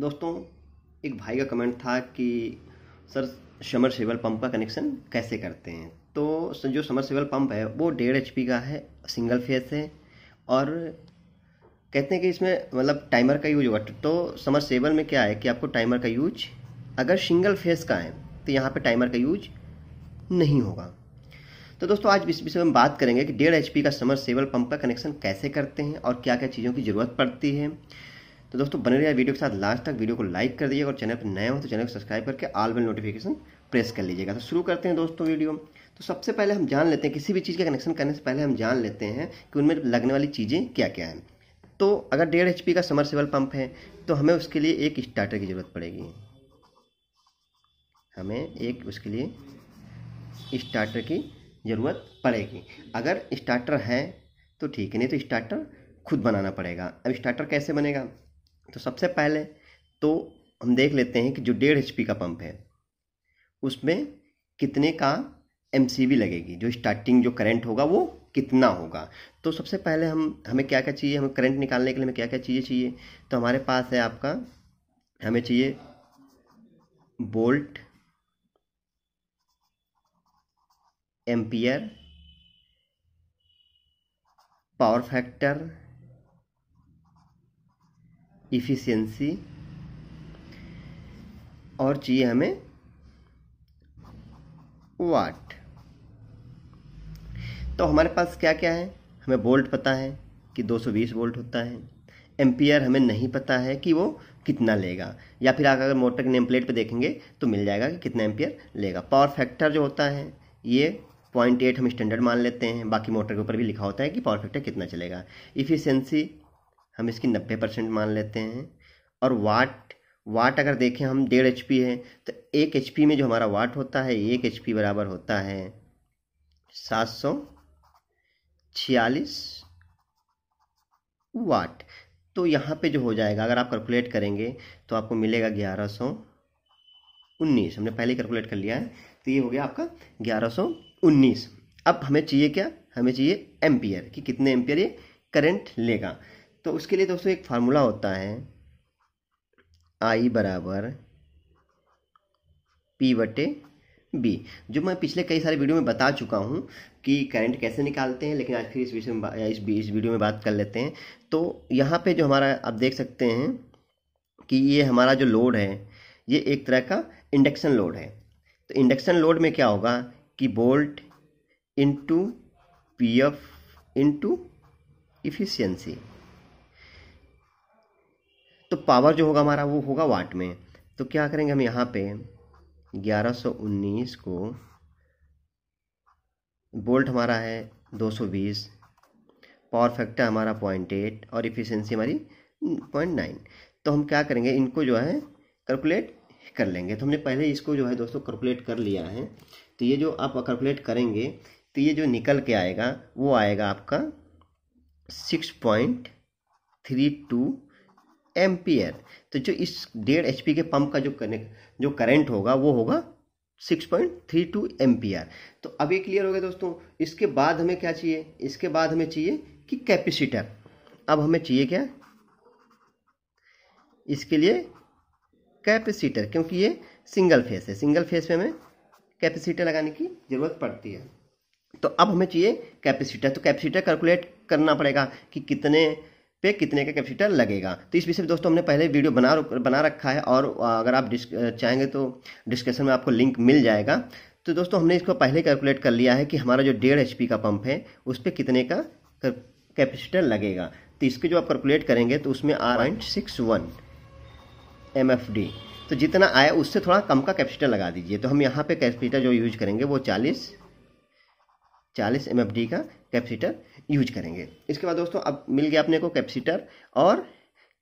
दोस्तों एक भाई का कमेंट था कि सर समर सेवल पंप का कनेक्शन कैसे करते हैं तो जो समर सेवल पंप है वो डेढ़ एच का है सिंगल फेस है और कहते हैं कि इसमें मतलब टाइमर का यूज होगा तो समर सेवल में क्या है कि आपको टाइमर का यूज अगर सिंगल फेस का है तो यहाँ पे टाइमर का यूज नहीं होगा तो दोस्तों आज इस विषय में बात करेंगे कि डेढ़ एच का समर सेवल पंप का कनेक्शन कैसे करते हैं और क्या क्या चीज़ों की ज़रूरत पड़ती है तो दोस्तों बने रहिए वीडियो के साथ लास्ट तक वीडियो को लाइक कर दीजिए और चैनल पर नए हो तो चैनल को सब्सक्राइब करके ऑल बेल नोटिफिकेशन प्रेस कर लीजिएगा तो शुरू करते हैं दोस्तों वीडियो तो सबसे पहले हम जान लेते हैं किसी भी चीज़ का कनेक्शन करने से पहले हम जान लेते हैं कि उनमें लगने वाली चीज़ें क्या क्या हैं तो अगर डेढ़ एच का समरसेबल पंप है तो हमें उसके लिए एक स्टार्टर की ज़रूरत पड़ेगी हमें एक उसके लिए स्टार्टर की ज़रूरत पड़ेगी अगर स्टार्टर है तो ठीक है नहीं तो स्टार्टर खुद बनाना पड़ेगा अब स्टार्टर कैसे बनेगा तो सबसे पहले तो हम देख लेते हैं कि जो डेढ़ एच का पंप है उसमें कितने का एम लगेगी जो स्टार्टिंग जो करंट होगा वो कितना होगा तो सबसे पहले हम हमें क्या क्या चाहिए हमें करंट निकालने के लिए हमें क्या क्या चीज़ें चाहिए तो हमारे पास है आपका हमें चाहिए volt ampere power factor efficiency और चाहिए हमें वाट तो हमारे पास क्या क्या है हमें बोल्ट पता है कि 220 वोल्ट होता है एम्पियर हमें नहीं पता है कि वो कितना लेगा या फिर अगर मोटर के नेम प्लेट पर देखेंगे तो मिल जाएगा कि कितना एम्पियर लेगा पावर फैक्टर जो होता है ये पॉइंट एट हम स्टैंडर्ड मान लेते हैं बाकी मोटर के ऊपर भी लिखा होता है कि पावर फैक्टर कितना चलेगा इफिशेंसी हम इसकी नब्बे परसेंट मान लेते हैं और वाट वाट अगर देखें हम डेढ़ एच है तो एक एच में जो हमारा वाट होता है एक एच बराबर होता है सात सौ छियालीस वाट तो यहाँ पे जो हो जाएगा अगर आप कैलकुलेट करेंगे तो आपको मिलेगा ग्यारह सौ उन्नीस हमने पहले कैलकुलेट कर लिया है तो ये हो गया आपका ग्यारह सौ उन्नीस अब हमें चाहिए क्या हमें चाहिए एम्पियर कि कितने एम्पियर ये करंट लेगा तो उसके लिए दोस्तों एक फार्मूला होता है आई बराबर पी बटे बी जो मैं पिछले कई सारे वीडियो में बता चुका हूँ कि करंट कैसे निकालते हैं लेकिन आज फिर इस विषय में इस इस वीडियो में बात कर लेते हैं तो यहाँ पे जो हमारा आप देख सकते हैं कि ये हमारा जो लोड है ये एक तरह का इंडक्शन लोड है तो इंडक्शन लोड में क्या होगा कि volt into P F into efficiency तो पावर जो होगा हमारा वो होगा वाट में तो क्या करेंगे हम यहाँ पे 1119 को बोल्ट हमारा है 220 पावर फैक्टर हमारा पॉइंट एट और इफ़िशेंसी हमारी पॉइंट नाइन तो हम क्या करेंगे इनको जो है कैलकुलेट कर लेंगे तो हमने पहले इसको जो है दोस्तों कैलकुलेट कर लिया है तो ये जो आप कैलकुलेट करेंगे तो ये जो निकल के आएगा वो आएगा आपका six point three two ampere तो जो इस डेढ़ एच के पंप का जो कनेक्ट जो करंट होगा वो होगा 6.32 पॉइंट एम्पियर तो अभी क्लियर हो गया दोस्तों इसके बाद हमें क्या चाहिए इसके बाद हमें चाहिए कि कैपेसिटर अब हमें चाहिए क्या इसके लिए कैपेसिटर क्योंकि ये सिंगल फेस है सिंगल फेस में हमें कैपेसिटर लगाने की ज़रूरत पड़ती है तो अब हमें चाहिए कैपेसिटर तो कैपेसिटर कैलकुलेट करना पड़ेगा कि कितने पे कितने का कैपेसिटर लगेगा तो इस विषय में दोस्तों हमने पहले वीडियो बना बना रखा है और अगर आप चाहेंगे तो डिस्क्रिप्शन में आपको लिंक मिल जाएगा तो दोस्तों हमने इसको पहले कैलकुलेट कर लिया है कि हमारा जो डेढ़ एच का पंप है उस पर कितने का कैपेसिटर लगेगा तो इसके जो आप कैलकुलेट करेंगे तो उसमें R point six one M F D तो जितना आया उससे थोड़ा कम का कैपेसिटर लगा दीजिए तो हम यहाँ पे कैपेसिटर जो यूज करेंगे वो चालीस चालीस एम का कैपेसिटर यूज करेंगे इसके बाद दोस्तों अब मिल गया अपने को कैपेसिटर और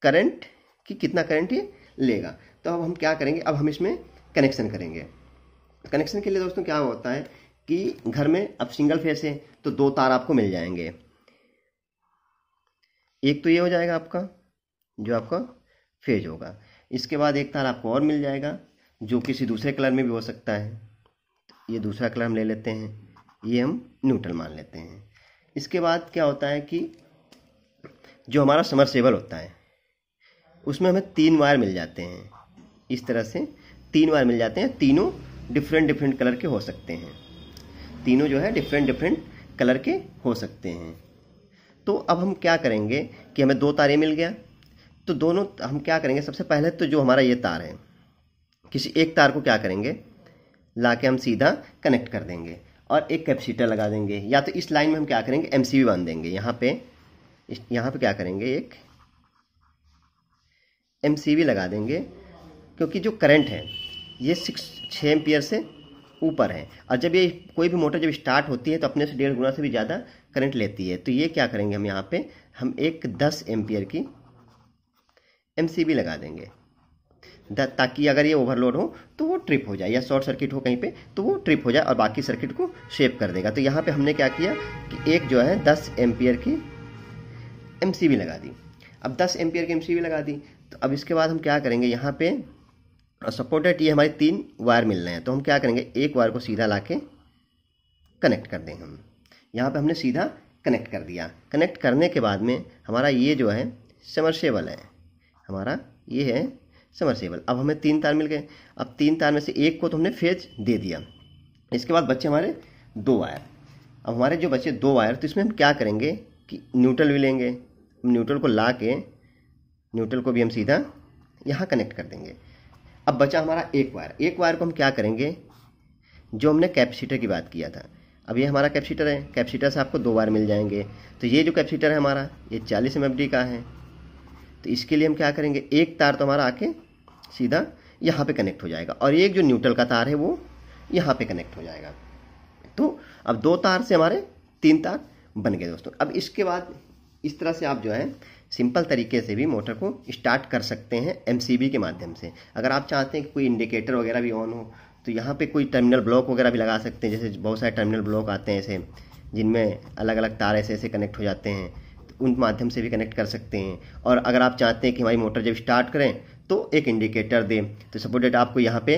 करंट कि कितना करंट ये लेगा तो अब हम क्या करेंगे अब हम इसमें कनेक्शन करेंगे कनेक्शन के लिए दोस्तों क्या होता है कि घर में अब सिंगल फेस है तो दो तार आपको मिल जाएंगे एक तो ये हो जाएगा आपका जो आपका फेज होगा इसके बाद एक तार आपको और मिल जाएगा जो किसी दूसरे कलर में भी हो सकता है ये दूसरा कलर हम ले लेते हैं ये हम न्यूट्रल मान लेते हैं इसके बाद क्या होता है कि जो हमारा समरसेबल होता है उसमें हमें तीन वायर मिल जाते हैं इस तरह से तीन वायर मिल जाते हैं तीनों डिफरेंट डिफरेंट कलर के हो सकते हैं तीनों जो है डिफरेंट डिफरेंट कलर के हो सकते हैं तो अब हम क्या करेंगे कि हमें दो तारे मिल गया तो दोनों हम क्या करेंगे सबसे पहले तो जो हमारा ये तार है किसी एक तार को क्या करेंगे ला के हम सीधा कनेक्ट कर देंगे और एक कैपेसिटर लगा देंगे या तो इस लाइन में हम क्या करेंगे एम सी बांध देंगे यहाँ पे यहाँ पे क्या करेंगे एक एम सी लगा देंगे क्योंकि जो करंट है ये सिक्स छः एम्पियर से ऊपर है और जब ये कोई भी मोटर जब स्टार्ट होती है तो अपने से डेढ़ गुना से भी ज़्यादा करंट लेती है तो ये क्या करेंगे हम यहाँ पे हम एक दस एम्पियर की एम लगा देंगे ताकि अगर ये ओवरलोड हो तो वो ट्रिप हो जाए या शॉर्ट सर्किट हो कहीं पे तो वो ट्रिप हो जाए और बाकी सर्किट को शेप कर देगा तो यहाँ पे हमने क्या किया कि एक जो है दस एम्पियर की एम लगा दी अब दस एम्पियर की एम लगा दी तो अब इसके बाद हम क्या करेंगे यहाँ पर सपोर्टेड ये हमारे तीन वायर मिल रहे हैं तो हम क्या करेंगे एक वायर को सीधा ला कनेक्ट कर देंगे हम यहाँ पर हमने सीधा कनेक्ट कर दिया कनेक्ट करने के बाद में हमारा ये जो है समरसेबल है हमारा ये है समरसेबल अब हमें तीन तार मिल गए अब तीन तार में से एक को तो हमने फेज दे दिया इसके बाद बच्चे हमारे दो वायर अब हमारे जो बच्चे दो वायर तो इसमें हम क्या करेंगे कि न्यूट्रल भी लेंगे न्यूट्रल को ला के न्यूट्रल को भी हम सीधा यहाँ कनेक्ट कर देंगे अब बचा हमारा एक वायर एक वायर को हम क्या करेंगे जो हमने कैपेसिटर की बात किया था अब ये हमारा कैपेसिटर है कैपेसिटर से आपको दो वायर मिल जाएंगे तो ये जो कैपेसिटर है हमारा ये चालीस एम का है तो इसके लिए हम क्या करेंगे एक तार तो हमारा आके सीधा यहाँ पे कनेक्ट हो जाएगा और एक जो न्यूट्रल का तार है वो यहाँ पे कनेक्ट हो जाएगा तो अब दो तार से हमारे तीन तार बन गए दोस्तों अब इसके बाद इस तरह से आप जो है सिंपल तरीके से भी मोटर को स्टार्ट कर सकते हैं एम के माध्यम से अगर आप चाहते हैं कि कोई इंडिकेटर वगैरह भी ऑन हो तो यहाँ पे कोई टर्मिनल ब्लॉक वगैरह भी लगा सकते हैं जैसे बहुत सारे टर्मिनल ब्लॉक आते हैं ऐसे जिनमें अलग अलग तार ऐसे ऐसे कनेक्ट हो जाते हैं तो उन माध्यम से भी कनेक्ट कर सकते हैं और अगर आप चाहते हैं कि हमारी मोटर जब स्टार्ट करें तो एक इंडिकेटर दें तो सपोर्टेड आपको यहाँ पे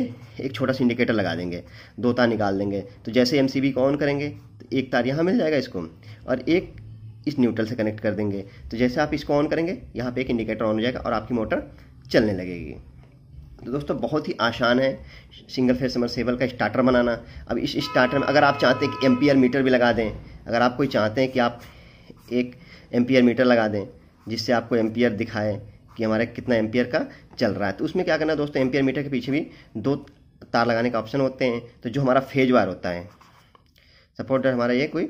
एक छोटा सा इंडिकेटर लगा देंगे दो तार निकाल देंगे तो जैसे एम को ऑन करेंगे तो एक तार यहाँ मिल जाएगा इसको और एक इस न्यूट्रल से कनेक्ट कर देंगे तो जैसे आप इसको ऑन करेंगे यहाँ पे एक इंडिकेटर ऑन हो जाएगा और आपकी मोटर चलने लगेगी तो दोस्तों बहुत ही आसान है सिंगल फेज समरसेबल का स्टार्टर बनाना अब इस स्टार्टर में अगर आप चाहते हैं कि एम्पियर मीटर भी लगा दें अगर आप कोई चाहते हैं कि आप एक एम्पियर मीटर लगा दें जिससे आपको एम्पियर दिखाए कि हमारा कितना एम्पियर का चल रहा है तो उसमें क्या करना है दोस्तों एम्पियर मीटर के पीछे भी दो तार लगाने का ऑप्शन होते हैं तो जो हमारा फेज वायर होता है सपोर्टर हमारा ये कोई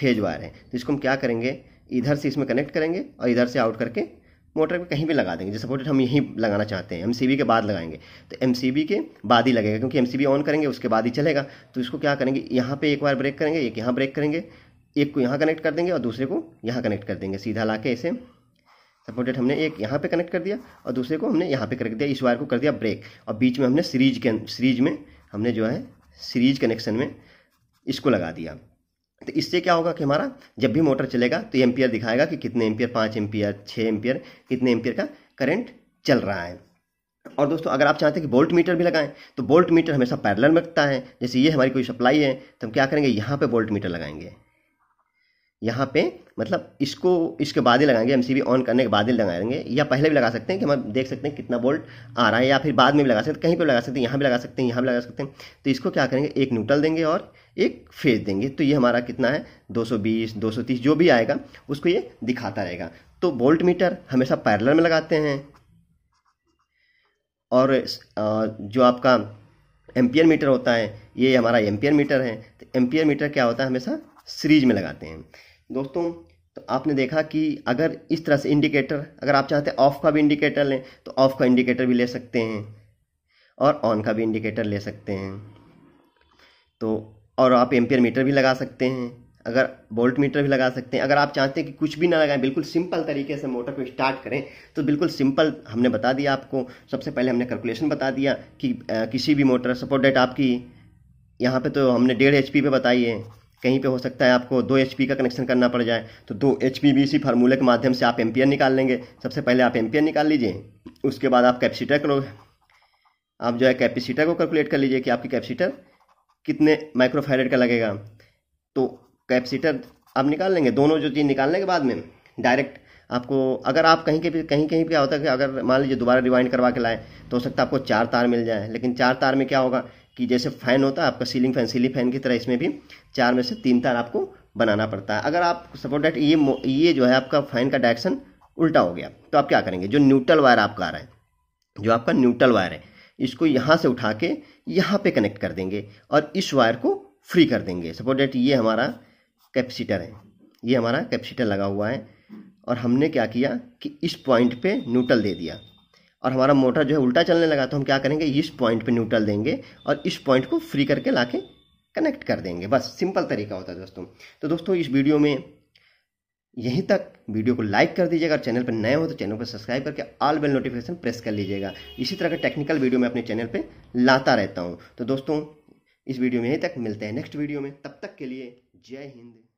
फेज वायर है तो इसको हम क्या करेंगे इधर से इसमें कनेक्ट करेंगे और इधर से आउट करके मोटर को कहीं भी लगा देंगे जैसे सपोर्टेड हम यहीं लगाना चाहते हैं एम के बाद लगाएंगे तो एम के बाद ही लगेगा क्योंकि एम ऑन करेंगे उसके बाद ही चलेगा तो इसको क्या करेंगे यहाँ पे एक बार ब्रेक करेंगे एक यहाँ ब्रेक करेंगे एक को यहाँ कनेक्ट कर देंगे और दूसरे को यहाँ कनेक्ट कर देंगे सीधा ला के ऐसे सपोर्टेड हमने एक यहाँ पे कनेक्ट कर दिया और दूसरे को हमने यहाँ पे कनेक्ट दिया इस वायर को कर दिया ब्रेक और बीच में हमने सीरीज के सीरीज में हमने जो है सीरीज कनेक्शन में इसको लगा दिया तो इससे क्या होगा कि हमारा जब भी मोटर चलेगा तो एम्पियर दिखाएगा कि कितने एम्पियर पाँच एम्पियर छः एम्पियर कितने एम्पियर का करंट चल रहा है और दोस्तों अगर आप चाहते हैं कि बोल्ट मीटर भी लगाएं तो बोल्ट मीटर हमेशा पैरेलल में लगता है जैसे ये हमारी कोई सप्लाई है तो हम क्या करेंगे यहाँ पे बोल्ट मीटर लगाएंगे यहाँ पे मतलब इसको इसके बाद ही लगाएंगे एम ऑन करने के बाद ही लगाएंगे या पहले भी लगा सकते हैं कि हम देख सकते हैं कितना वोल्ट आ रहा है या फिर बाद में भी लगा सकते हैं कहीं पर लगा सकते हैं यहाँ भी लगा सकते हैं यहाँ भी लगा सकते हैं तो इसको क्या करेंगे एक न्यूट्रल देंगे और एक फेज देंगे तो ये हमारा कितना है 220 230 जो भी आएगा उसको ये दिखाता रहेगा तो वोल्ट मीटर हमेशा पैरलर में लगाते हैं और जो आपका एम्पियर मीटर होता है ये हमारा एम्पियर मीटर है तो एम्पियर मीटर क्या होता है हमेशा सीरीज में लगाते हैं दोस्तों तो आपने देखा कि अगर इस तरह से इंडिकेटर अगर आप चाहते हैं ऑफ का भी इंडिकेटर लें तो ऑफ का इंडिकेटर भी ले सकते हैं और ऑन का भी इंडिकेटर ले सकते हैं तो और आप एम्पियर मीटर भी लगा सकते हैं अगर बोल्ट मीटर भी लगा सकते हैं अगर आप चाहते हैं कि कुछ भी ना लगाएं बिल्कुल सिंपल तरीके से मोटर को स्टार्ट करें तो बिल्कुल सिंपल हमने बता दिया आपको सबसे पहले हमने कैलकुलेशन बता दिया कि आ, किसी भी मोटर सपोर्ट डेट आपकी यहाँ पे तो हमने डेढ़ एच पे बताई है कहीं पे हो सकता है आपको दो एच का कनेक्शन करना पड़ जाए तो दो एच पी भी इसी फार्मूले के माध्यम से आप एम्पियर निकाल लेंगे सबसे पहले आप एम्पियर निकाल लीजिए उसके बाद आप कैपेसिटर करो आप जो है कैपेसिटर को कैलकुलेट कर लीजिए कि आपकी कैपेसिटर कितने माइक्रोफाइरेड का लगेगा तो कैपेसिटर आप निकाल लेंगे दोनों जो चीज़ निकालने के बाद में डायरेक्ट आपको अगर आप कहीं के भी कहीं कहीं क्या होता है कि अगर मान लीजिए दोबारा रिवाइंड करवा के लाएँ तो हो सकता है आपको चार तार मिल जाए लेकिन चार तार में क्या होगा कि जैसे फैन होता है आपका सीलिंग फैन सीलिंग फैन की तरह इसमें भी चार में से तीन तार आपको बनाना पड़ता है अगर आप सपोर्ट डेट ये ये जो है आपका फैन का डायरेक्शन उल्टा हो गया तो आप क्या करेंगे जो न्यूट्रल वायर आपका आ रहा है जो आपका न्यूट्रल वायर है इसको यहाँ से उठा के यहाँ पे कनेक्ट कर देंगे और इस वायर को फ्री कर देंगे सपोर्ट डेट ये हमारा कैपेसिटर है ये हमारा कैपेसिटर लगा हुआ है और हमने क्या किया कि इस पॉइंट पे न्यूट्रल दे दिया और हमारा मोटर जो है उल्टा चलने लगा तो हम क्या करेंगे इस पॉइंट पे न्यूट्रल देंगे और इस पॉइंट को फ्री करके ला कनेक्ट कर देंगे बस सिंपल तरीका होता है दोस्तों तो दोस्तों इस वीडियो में यहीं तक वीडियो को लाइक कर दीजिएगा और चैनल पर नए हो तो चैनल पर सब्सक्राइब करके ऑल बेल नोटिफिकेशन प्रेस कर लीजिएगा इसी तरह का टेक्निकल वीडियो मैं अपने चैनल पर लाता रहता हूँ तो दोस्तों इस वीडियो में यहीं तक मिलते हैं नेक्स्ट वीडियो में तब तक के लिए जय हिंद